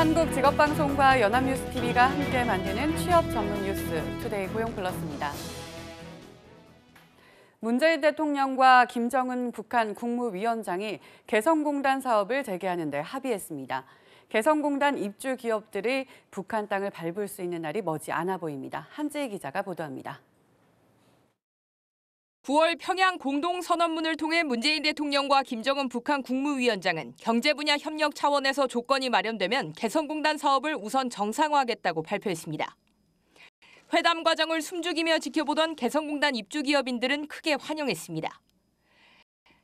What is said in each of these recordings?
한국직업방송과 연합뉴스TV가 함께 만드는 취업 전문 뉴스 투데이 고용플러스입니다. 문재인 대통령과 김정은 북한 국무위원장이 개성공단 사업을 재개하는 데 합의했습니다. 개성공단 입주 기업들이 북한 땅을 밟을 수 있는 날이 머지않아 보입니다. 한지희 기자가 보도합니다. 9월 평양 공동선언문을 통해 문재인 대통령과 김정은 북한 국무위원장은 경제 분야 협력 차원에서 조건이 마련되면 개성공단 사업을 우선 정상화하겠다고 발표했습니다. 회담 과정을 숨죽이며 지켜보던 개성공단 입주 기업인들은 크게 환영했습니다.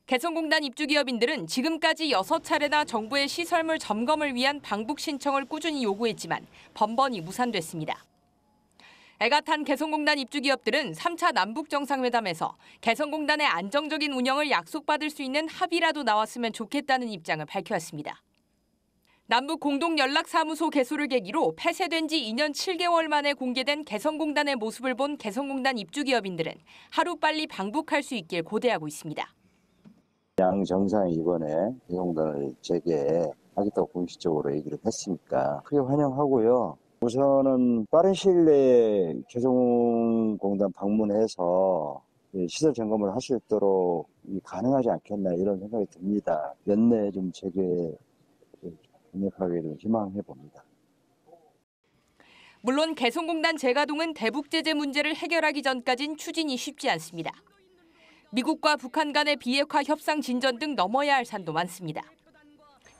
개성공단 입주 기업인들은 지금까지 6차례나 정부의 시설물 점검을 위한 방북 신청을 꾸준히 요구했지만 번번이 무산됐습니다. 애가탄 개성공단 입주 기업들은 3차 남북정상회담에서 개성공단의 안정적인 운영을 약속받을 수 있는 합의라도 나왔으면 좋겠다는 입장을 밝혔습니다. 남북 공동 연락사무소 개소를 계기로 폐쇄된 지 2년 7개월 만에 공개된 개성공단의 모습을 본 개성공단 입주 기업인들은 하루빨리 방북할 수 있길 고대하고 있습니다. 양 정상이 이번에 개성공단을 재개하겠다고 공식적으로 얘기를 했으니까 크게 환영하고요. 우선은 빠른 시일 내에 개성공단 방문해서 시설 점검을 할 수 있도록 가능하지 않겠나 이런 생각이 듭니다. 연내에 좀 재개 예, 강력하기를 희망해 봅니다. 물론 개성공단 재가동은 대북 제재 문제를 해결하기 전까진 추진이 쉽지 않습니다. 미국과 북한 간의 비핵화 협상 진전 등 넘어야 할 산도 많습니다.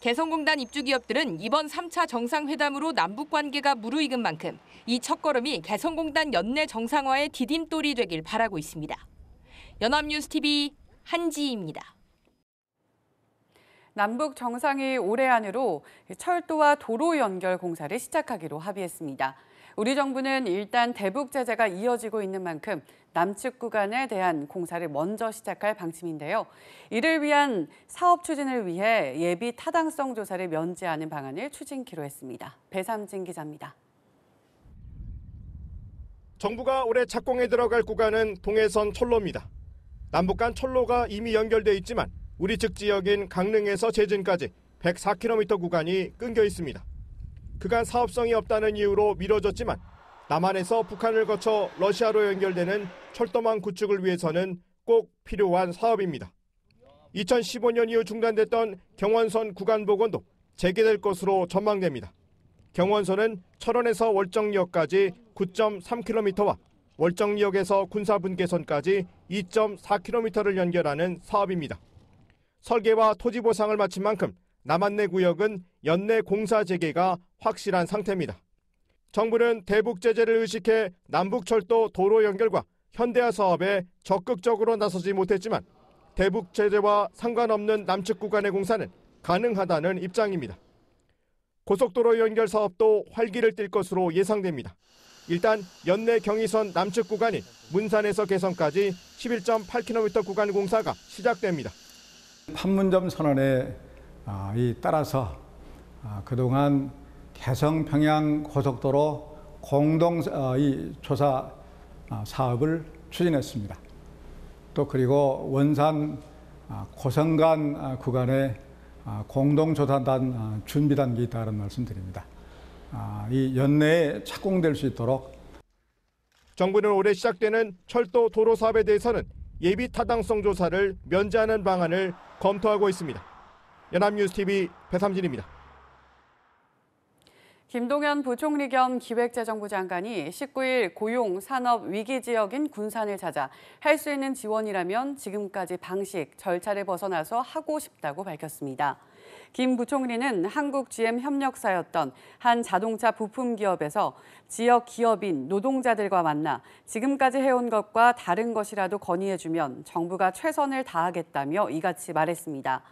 개성공단 입주 기업들은 이번 3차 정상회담으로 남북 관계가 무르익은 만큼 이 첫걸음이 개성공단 연내 정상화의 디딤돌이 되길 바라고 있습니다. 연합뉴스 TV 한지입니다. 남북 정상이 올해 안으로 철도와 도로 연결 공사를 시작하기로 합의했습니다. 우리 정부는 일단 대북 제재가 이어지고 있는 만큼 남측 구간에 대한 공사를 먼저 시작할 방침인데요. 이를 위한 사업 추진을 위해 예비 타당성 조사를 면제하는 방안을 추진키로 했습니다. 배삼진 기자입니다. 정부가 올해 착공에 들어갈 구간은 동해선 철로입니다. 남북 간 철로가 이미 연결돼 있지만 우리 측 지역인 강릉에서 제진까지 104km 구간이 끊겨 있습니다. 그간 사업성이 없다는 이유로 미뤄졌지만 남한에서 북한을 거쳐 러시아로 연결되는 철도망 구축을 위해서는 꼭 필요한 사업입니다. 2015년 이후 중단됐던 경원선 구간 복원도 재개될 것으로 전망됩니다. 경원선은 철원에서 월정역까지 9.3km와 월정역에서 군사분계선까지 2.4km를 연결하는 사업입니다. 설계와 토지 보상을 마친 만큼 남한내 구역은 연내 공사 재개가 확실한 상태입니다. 정부는 대북 제재를 의식해 남북철도 도로 연결과 현대화 사업에 적극적으로 나서지 못했지만 대북 제재와 상관없는 남측 구간의 공사는 가능하다는 입장입니다. 고속도로 연결 사업도 활기를 띨 것으로 예상됩니다. 일단 연내 경의선 남측 구간인 문산에서 개성까지 11.8km 구간 공사가 시작됩니다. 판문점 선언에 아, 이 따라서 아, 그동안 개성 평양 고속도로 공동 어, 이 조사 아, 사업을 추진했습니다. 또 그리고 원산 고성간 구간에 공동조사단 준비 단계 있다는 말씀드립니다. 이 연내에 착공될 수 있도록 정부는 올해 시작되는 철도 도로 사업에 대해서는 예비 타당성 조사를 면제하는 방안을 검토하고 있습니다. 연합뉴스TV 배삼진입니다. 김동연 부총리 겸 기획재정부 장관이 19일 고용 산업 위기 지역인 군산을 찾아 할 수 있는 지원이라면 지금까지 방식, 절차를 벗어나서 하고 싶다고 밝혔습니다. 김 부총리는 한국 GM 협력사였던 한 자동차 부품 기업에서 지역 기업인 노동자들과 만나 지금까지 해온 것과 다른 것이라도 건의해주면 정부가 최선을 다하겠다며 이같이 말했습니다.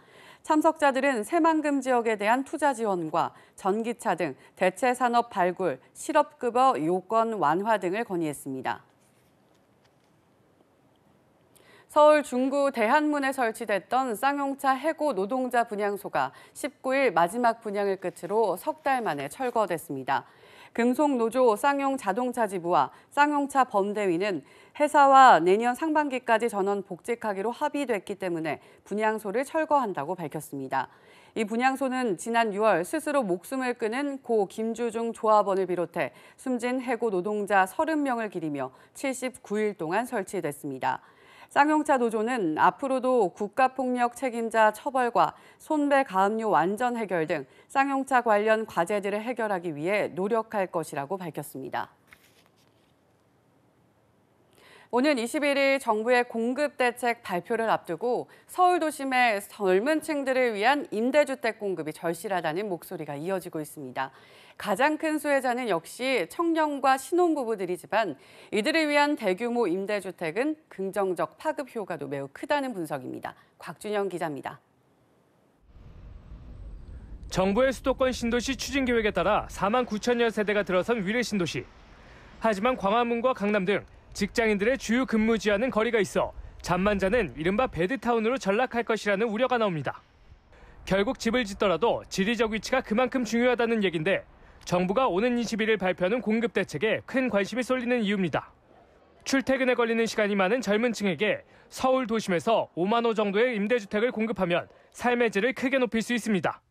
참석자들은 새만금 지역에 대한 투자 지원과 전기차 등 대체 산업 발굴, 실업급여 요건 완화 등을 건의했습니다. 서울 중구 대한문에 설치됐던 쌍용차 해고 노동자 분향소가 19일 마지막 분향을 끝으로 석 달 만에 철거됐습니다. 금속노조 쌍용 자동차 지부와 쌍용차 범대위는 회사와 내년 상반기까지 전원 복직하기로 합의됐기 때문에 분양소를 철거한다고 밝혔습니다. 이 분양소는 지난 6월 스스로 목숨을 끊은 고 김주중 조합원을 비롯해 숨진 해고 노동자 30명을 기리며 79일 동안 설치됐습니다. 쌍용차 노조는 앞으로도 국가폭력 책임자 처벌과 손배 가압류 완전 해결 등 쌍용차 관련 과제들을 해결하기 위해 노력할 것이라고 밝혔습니다. 오는 21일 정부의 공급 대책 발표를 앞두고 서울 도심의 젊은 층들을 위한 임대주택 공급이 절실하다는 목소리가 이어지고 있습니다. 가장 큰 수혜자는 역시 청년과 신혼부부들이지만 이들을 위한 대규모 임대주택은 긍정적 파급 효과도 매우 크다는 분석입니다. 곽준영 기자입니다. 정부의 수도권 신도시 추진 계획에 따라 4만 9천여 세대가 들어선 위례 신도시. 하지만 광화문과 강남 등 직장인들의 주요 근무 지와는 거리가 있어 잠만 자는 이른바 베드타운으로 전락할 것이라는 우려가 나옵니다. 결국 집을 짓더라도 지리적 위치가 그만큼 중요하다는 얘긴데 정부가 오는 21일 발표하는 공급 대책에 큰 관심이 쏠리는 이유입니다. 출퇴근에 걸리는 시간이 많은 젊은 층에게 서울 도심에서 5만 호 정도의 임대주택을 공급하면 삶의 질을 크게 높일 수 있습니다.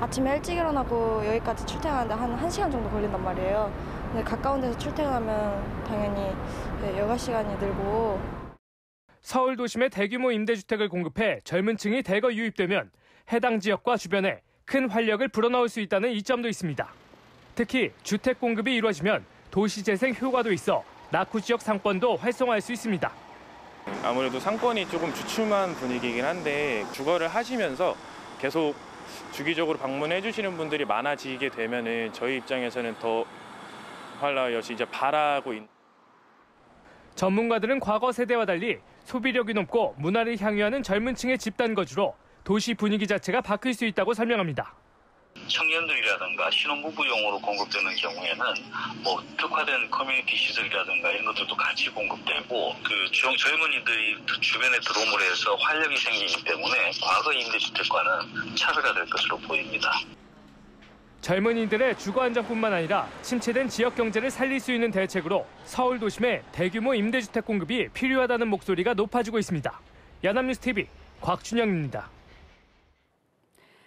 아침에 일찍 일어나고 여기까지 출퇴근하는데 한 1시간 정도 걸린단 말이에요. 근데 네, 가까운 데서 출퇴근하면 당연히 네, 여가 시간이 늘고 서울 도심에 대규모 임대주택을 공급해 젊은 층이 대거 유입되면 해당 지역과 주변에 큰 활력을 불어넣을 수 있다는 이점도 있습니다. 특히 주택 공급이 이루어지면 도시 재생 효과도 있어 낙후 지역 상권도 활성화할 수 있습니다. 아무래도 상권이 조금 주춤한 분위기이긴 한데 주거를 하시면서 계속 주기적으로 방문해 주시는 분들이 많아지게 되면 은 저희 입장에서는 더 임팔라 역시 이제 바라고 있는. 전문가들은 과거 세대와 달리 소비력이 높고 문화를 향유하는 젊은 층의 집단 거주로 도시 분위기 자체가 바뀔 수 있다고 설명합니다. 청년들이라든가 신혼부부용으로 공급되는 경우에는 뭐 특화된 커뮤니티 시설이라든가 이런 것들도 같이 공급되고 그 주영 젊은이들이 주변에 들어오므로 해서 활력이 생기기 때문에 과거 임대주택과는 차별화될 것으로 보입니다. 젊은이들의 주거 안정뿐만 아니라 침체된 지역 경제를 살릴 수 있는 대책으로 서울 도심에 대규모 임대주택 공급이 필요하다는 목소리가 높아지고 있습니다. 연합뉴스 TV 곽준영입니다.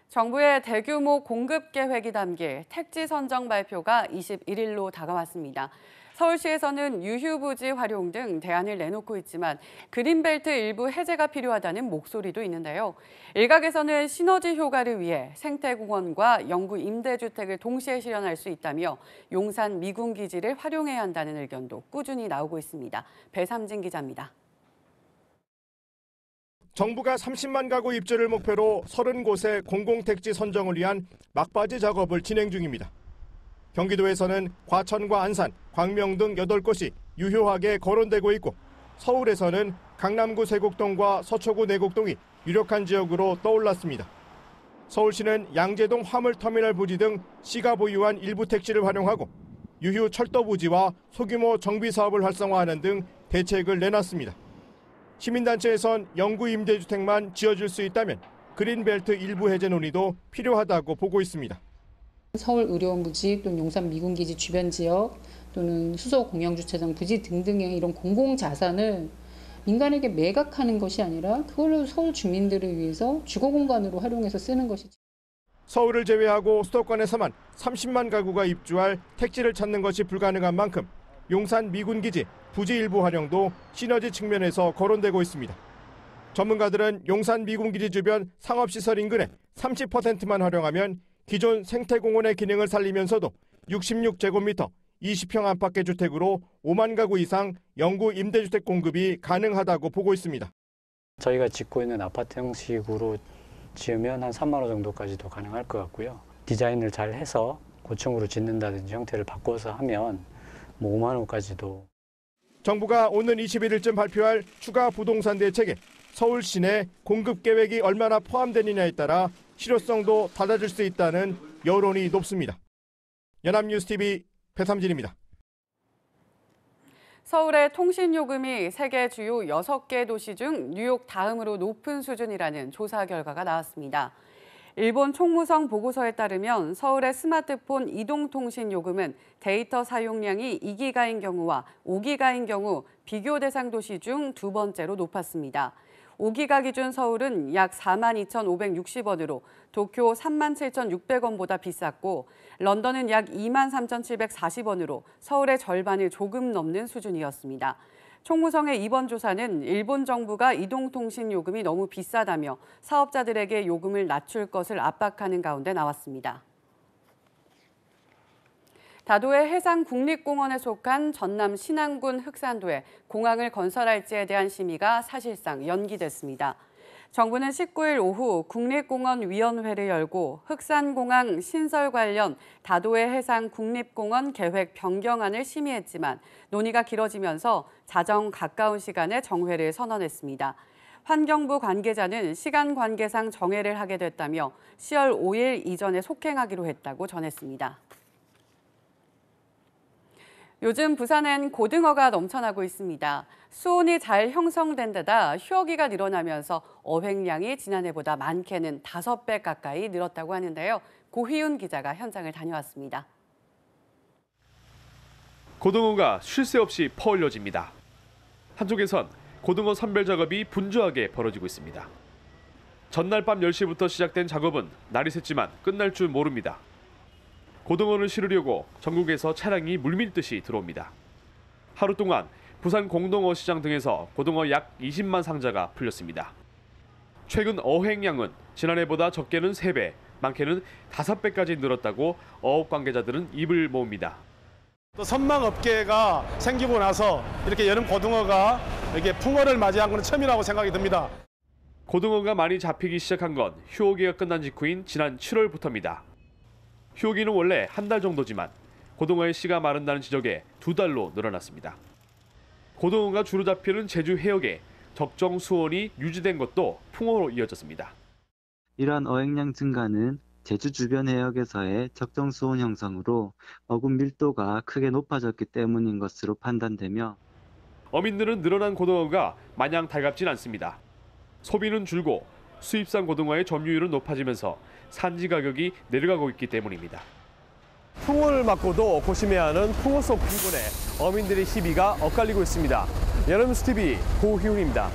정부의 대규모 공급 계획이 담길 택지 선정 발표가 21일로 다가왔습니다. 서울시에서는 유휴부지 활용 등 대안을 내놓고 있지만 그린벨트 일부 해제가 필요하다는 목소리도 있는데요. 일각에서는 시너지 효과를 위해 생태공원과 영구 임대주택을 동시에 실현할 수 있다며 용산 미군기지를 활용해야 한다는 의견도 꾸준히 나오고 있습니다. 배삼진 기자입니다. 정부가 30만 가구 입주를 목표로 30곳의 공공택지 선정을 위한 막바지 작업을 진행 중입니다. 경기도에서는 과천과 안산, 광명 등 8곳이 유효하게 거론되고 있고 서울에서는 강남구 세곡동과 서초구 내곡동이 유력한 지역으로 떠올랐습니다. 서울시는 양재동 화물터미널 부지 등 시가 보유한 일부 택지를 활용하고 유휴 철도 부지와 소규모 정비 사업을 활성화하는 등 대책을 내놨습니다. 시민단체에선 영구 임대주택만 지어줄수 있다면 그린벨트 일부 해제 논의도 필요하다고 보고 있습니다. 서울 의료원부지 또는 용산 미군기지 주변 지역 또는 수소 공영주차장 부지 등등의 이런 공공자산을 민간에게 매각하는 것이 아니라 그걸로 서울 주민들을 위해서 주거 공간으로 활용해서 쓰는 것이죠. 서울을 제외하고 수도권에서만 30만 가구가 입주할 택지를 찾는 것이 불가능한 만큼 용산 미군기지 부지 일부 활용도 시너지 측면에서 거론되고 있습니다. 전문가들은 용산 미군기지 주변 상업시설 인근의 30%만 활용하면 기존 생태공원의 기능을 살리면서도 66제곱미터 20평 안팎의 주택으로 5만 가구 이상 영구 임대주택 공급이 가능하다고 보고 있습니다. 저희가 짓고 있는 아파트 형식으로 지으면 한 3만 원 정도까지도 가능할 것 같고요. 디자인을 잘 해서 고층으로 짓는다든지 형태를 바꿔서 하면 뭐 5만 원까지도. 정부가 오는 21일쯤 발표할 추가 부동산 대책에 서울 시내 공급 계획이 얼마나 포함되느냐에 따라 실효성도 달아줄수 있다는 여론이 높습니다. 연합뉴스TV 배삼진입니다. 서울의 통신요금이 세계 주요 6개 도시 중 뉴욕 다음으로 높은 수준이라는 조사 결과가 나왔습니다. 일본 총무성 보고서에 따르면 서울의 스마트폰 이동통신 요금은 데이터 사용량이 2기가인 경우와 5기가인 경우 비교 대상 도시 중 두 번째로 높았습니다. 5기가 기준 서울은 약 42,560원으로 도쿄 37,600원보다 비쌌고 런던은 약 23,740원으로 서울의 절반을 조금 넘는 수준이었습니다. 총무성의 이번 조사는 일본 정부가 이동통신 요금이 너무 비싸다며 사업자들에게 요금을 낮출 것을 압박하는 가운데 나왔습니다. 다도해 해상 국립공원에 속한 전남 신안군 흑산도에 공항을 건설할지에 대한 심의가 사실상 연기됐습니다. 정부는 19일 오후 국립공원위원회를 열고 흑산공항 신설 관련 다도해 해상 국립공원 계획 변경안을 심의했지만 논의가 길어지면서 자정 가까운 시간에 정회를 선언했습니다. 환경부 관계자는 시간 관계상 정회를 하게 됐다며 10월 5일 이전에 속행하기로 했다고 전했습니다. 요즘 부산엔 고등어가 넘쳐나고 있습니다. 수온이 잘 형성된 데다 휴어기가 늘어나면서 어획량이 지난해보다 많게는 5배 가까이 늘었다고 하는데요. 고희윤 기자가 현장을 다녀왔습니다. 고등어가 쉴 새 없이 퍼올려집니다. 한쪽에선 고등어 선별 작업이 분주하게 벌어지고 있습니다. 전날 밤 10시부터 시작된 작업은 날이 샜지만 끝날 줄 모릅니다. 고등어를 실으려고 전국에서 차량이 물밀듯이 들어옵니다. 하루 동안 부산 공동어 시장 등에서 고등어 약 20만 상자가 풀렸습니다. 최근 어획량은 지난해보다 적게는 3배, 많게는 5배까지 늘었다고 어업 관계자들은 입을 모읍니다. 또 선망 업계가 생기고 나서 이렇게 여름 고등어가 이렇게 풍어를 맞이한 것은 처음이라고 생각이 듭니다. 고등어가 많이 잡히기 시작한 건 휴어기가 끝난 직후인 지난 7월부터입니다. 휴기는 원래 한 달 정도지만 고등어의 씨가 마른다는 지적에 두 달로 늘어났습니다. 고등어가 주로 잡히는 제주 해역에 적정 수온이 유지된 것도 풍어로 이어졌습니다. 이러한 어획량 증가는 제주 주변 해역에서의 적정 수온 형성으로 어군 밀도가 크게 높아졌기 때문인 것으로 판단되며 어민들은 늘어난 고등어가 마냥 달갑진 않습니다. 소비는 줄고 수입산 고등어의 점유율은 높아지면서 산지 가격이 내려가고 있기 때문입니다. 풍호를 맞고도 고심해야하는 풍호 속 부근에 어민들의 시비가 엇갈리고 있습니다. 여름 스티비 고희웅입니다.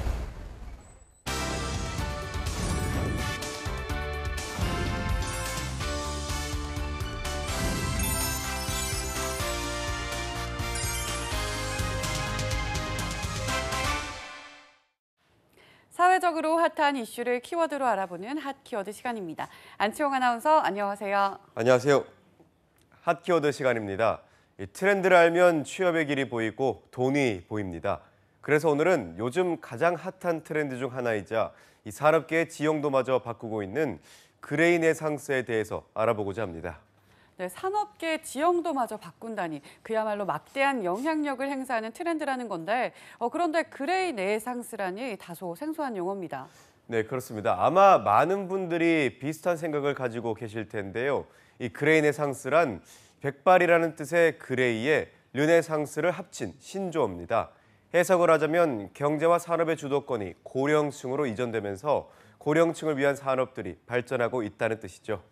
전국으로 핫한 이슈를 키워드로 알아보는 핫 키워드 시간입니다. 안치홍 아나운서 안녕하세요. 안녕하세요. 핫 키워드 시간입니다. 트렌드를 알면 취업의 길이 보이고 돈이 보입니다. 그래서 오늘은 요즘 가장 핫한 트렌드 중 하나이자 이 산업계의 지형도마저 바꾸고 있는 그레인의 상스에 대해서 알아보고자 합니다. 네, 산업계 지형도 마저 바꾼다니 그야말로 막대한 영향력을 행사하는 트렌드라는 건데 어, 그런데 그레이 내상스라니 다소 생소한 용어입니다. 네, 그렇습니다. 아마 많은 분들이 비슷한 생각을 가지고 계실 텐데요. 이 그레이 내상스란 백발이라는 뜻의 그레이에 르네상스를 합친 신조어입니다. 해석을 하자면 경제와 산업의 주도권이 고령층으로 이전되면서 고령층을 위한 산업들이 발전하고 있다는 뜻이죠.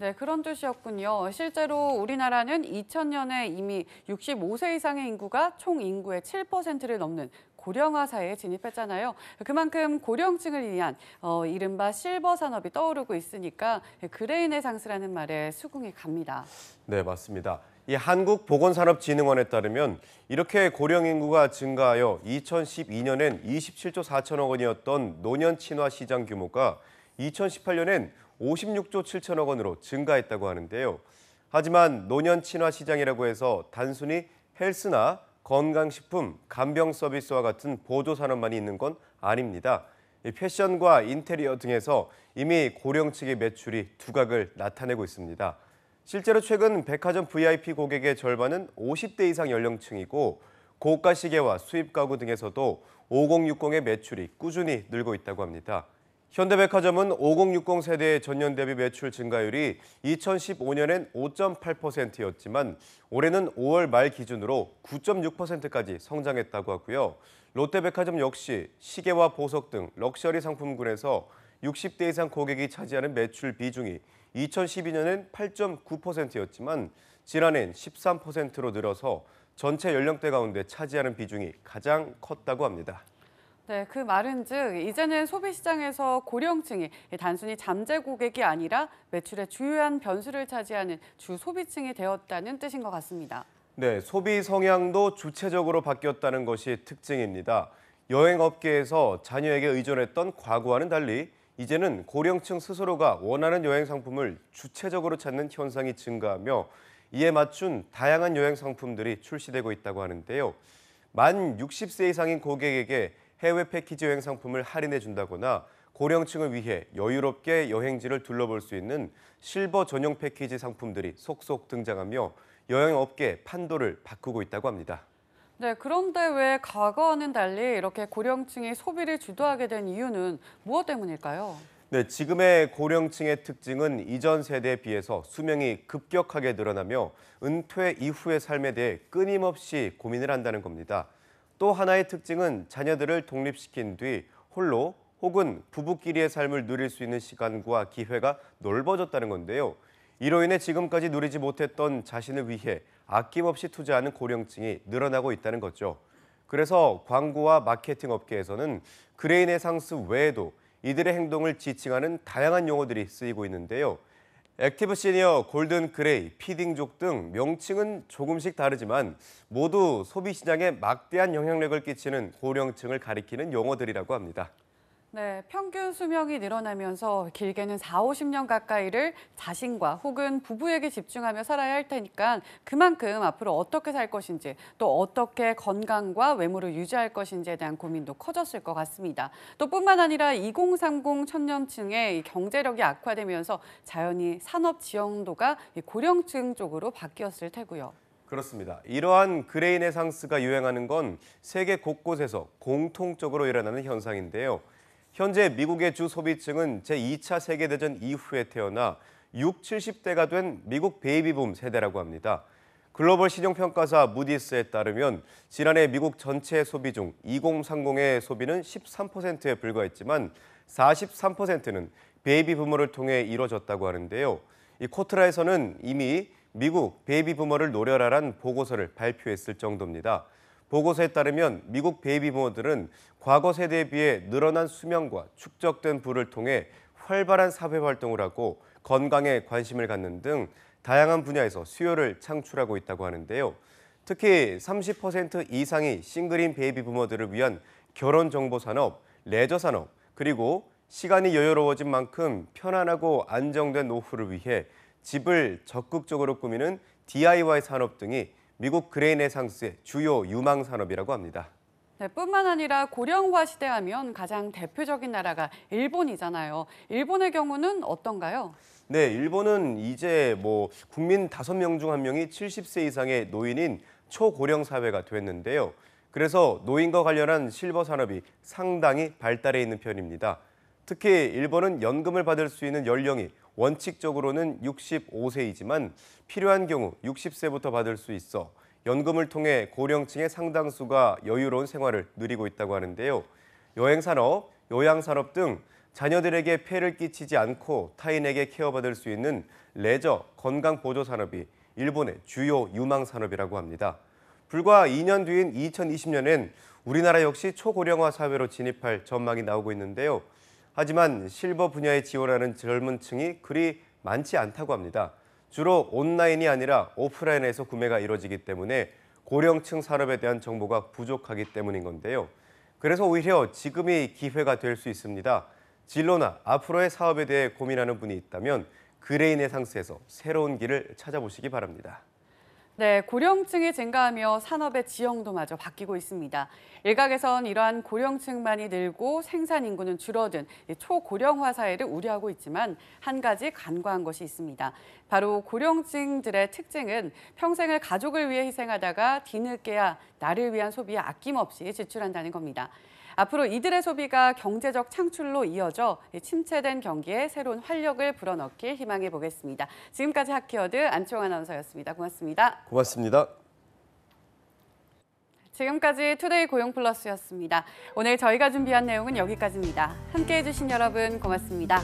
네, 그런 뜻이었군요. 실제로 우리나라는 2000년에 이미 65세 이상의 인구가 총 인구의 7%를 넘는 고령화 사회에 진입했잖아요. 그만큼 고령층을 위한 어, 이른바 실버 산업이 떠오르고 있으니까 그레인의 상수라는 말에 수긍이 갑니다. 네, 맞습니다. 이 한국보건산업진흥원에 따르면 이렇게 고령 인구가 증가하여 2012년엔 27조 4천억 원이었던 노년 친화 시장 규모가 2018년엔 56조 7천억 원으로 증가했다고 하는데요. 하지만 노년 친화 시장이라고 해서 단순히 헬스나 건강식품, 간병 서비스와 같은 보조 산업만이 있는 건 아닙니다. 패션과 인테리어 등에서 이미 고령층의 매출이 두각을 나타내고 있습니다. 실제로 최근 백화점 VIP 고객의 절반은 50대 이상 연령층이고 고가 시계와 수입 가구 등에서도 5060의 매출이 꾸준히 늘고 있다고 합니다. 현대백화점은 5060 세대의 전년 대비 매출 증가율이 2015년엔 5.8%였지만 올해는 5월 말 기준으로 9.6%까지 성장했다고 하고요. 롯데백화점 역시 시계와 보석 등 럭셔리 상품군에서 60대 이상 고객이 차지하는 매출 비중이 2012년엔 8.9%였지만 지난해엔 13%로 늘어서 전체 연령대 가운데 차지하는 비중이 가장 컸다고 합니다. 네, 그 말은즉 이제는 소비 시장에서 고령층이 단순히 잠재 고객이 아니라 매출의 주요한 변수를 차지하는 주 소비층이 되었다는 뜻인 것 같습니다. 네, 소비 성향도 주체적으로 바뀌었다는 것이 특징입니다. 여행업계에서 자녀에게 의존했던 과거와는 달리 이제는 고령층 스스로가 원하는 여행 상품을 주체적으로 찾는 현상이 증가하며 이에 맞춘 다양한 여행 상품들이 출시되고 있다고 하는데요. 만 60세 이상인 고객에게 해외 패키지 여행 상품을 할인해 준다거나 고령층을 위해 여유롭게 여행지를 둘러볼 수 있는 실버 전용 패키지 상품들이 속속 등장하며 여행업계 판도를 바꾸고 있다고 합니다. 네, 그런데 왜 과거와는 달리 이렇게 고령층이 소비를 주도하게 된 이유는 무엇 때문일까요? 네, 지금의 고령층의 특징은 이전 세대에 비해서 수명이 급격하게 늘어나며 은퇴 이후의 삶에 대해 끊임없이 고민을 한다는 겁니다. 또 하나의 특징은 자녀들을 독립시킨 뒤 홀로 혹은 부부끼리의 삶을 누릴 수 있는 시간과 기회가 넓어졌다는 건데요. 이로 인해 지금까지 누리지 못했던 자신을 위해 아낌없이 투자하는 고령층이 늘어나고 있다는 거죠. 그래서 광고와 마케팅 업계에서는 그레인의 상수 외에도 이들의 행동을 지칭하는 다양한 용어들이 쓰이고 있는데요. 액티브 시니어, 골든 그레이, 피딩족 등 명칭은 조금씩 다르지만 모두 소비 시장에 막대한 영향력을 끼치는 고령층을 가리키는 용어들이라고 합니다. 네, 평균 수명이 늘어나면서 길게는 4, 50년 가까이를 자신과 혹은 부부에게 집중하며 살아야 할 테니까 그만큼 앞으로 어떻게 살 것인지 또 어떻게 건강과 외모를 유지할 것인지에 대한 고민도 커졌을 것 같습니다. 또 뿐만 아니라 2030 천년층의 경제력이 악화되면서 자연히 산업 지형도가 고령층 쪽으로 바뀌었을 테고요. 그렇습니다. 이러한 그레인의 상스가 유행하는 건 세계 곳곳에서 공통적으로 일어나는 현상인데요. 현재 미국의 주 소비층은 제2차 세계대전 이후에 태어나 6, 70대가 된 미국 베이비붐 세대라고 합니다. 글로벌 신용평가사 무디스에 따르면 지난해 미국 전체 소비 중 2030의 소비는 13%에 불과했지만 43%는 베이비 부모를 통해 이뤄졌다고 하는데요. 이 코트라에서는 이미 미국 베이비 부모를 노려라란 보고서를 발표했을 정도입니다. 보고서에 따르면 미국 베이비부모들은 과거 세대에 비해 늘어난 수명과 축적된 부를 통해 활발한 사회 활동을 하고 건강에 관심을 갖는 등 다양한 분야에서 수요를 창출하고 있다고 하는데요. 특히 30% 이상이 싱글인 베이비 부모들을 위한 결혼 정보 산업, 레저 산업, 그리고 시간이 여유로워진 만큼 편안하고 안정된 노후를 위해 집을 적극적으로 꾸미는 DIY 산업 등이 미국 그레인의상스의 주요 유망 산업이라고 합니다. 네, 뿐만 아니라 고령화 시대하면 가장 대표적인 나라가 일본이잖아요. 일본의 경우는 어떤가요? 네, 일본은 이제 뭐 국민 다명중 한명이 70세 이상의 노인인 초고령 사회가 됐는데요. 그래서 노인과 관련한 실버 산업이 상당히 발달해 있는 편입니다. 특히 일본은 연금을 받을 수 있는 연령이 원칙적으로는 65세이지만 필요한 경우 60세부터 받을 수 있어 연금을 통해 고령층의 상당수가 여유로운 생활을 누리고 있다고 하는데요. 여행산업, 요양산업 등 자녀들에게 폐를 끼치지 않고 타인에게 케어받을 수 있는 레저, 건강보조산업이 일본의 주요 유망산업이라고 합니다. 불과 2년 뒤인 2020년엔 우리나라 역시 초고령화 사회로 진입할 전망이 나오고 있는데요. 하지만 실버 분야에 지원하는 젊은 층이 그리 많지 않다고 합니다. 주로 온라인이 아니라 오프라인에서 구매가 이뤄지기 때문에 고령층 산업에 대한 정보가 부족하기 때문인 건데요. 그래서 오히려 지금이 기회가 될 수 있습니다. 진로나 앞으로의 사업에 대해 고민하는 분이 있다면 그레인의 상스에서 새로운 길을 찾아보시기 바랍니다. 네, 고령층이 증가하며 산업의 지형도 마저 바뀌고 있습니다. 일각에선 이러한 고령층만이 늘고 생산 인구는 줄어든 초고령화 사회를 우려하고 있지만 한 가지 간과한 것이 있습니다. 바로 고령층들의 특징은 평생을 가족을 위해 희생하다가 뒤늦게야 나를 위한 소비에 아낌없이 지출한다는 겁니다. 앞으로 이들의 소비가 경제적 창출로 이어져 침체된 경기에 새로운 활력을 불어넣길 희망해 보겠습니다. 지금까지 하키어드 안치홍 아나운서였습니다. 고맙습니다. 고맙습니다. 지금까지 투데이 고용플러스였습니다. 오늘 저희가 준비한 내용은 여기까지입니다. 함께해 주신 여러분 고맙습니다.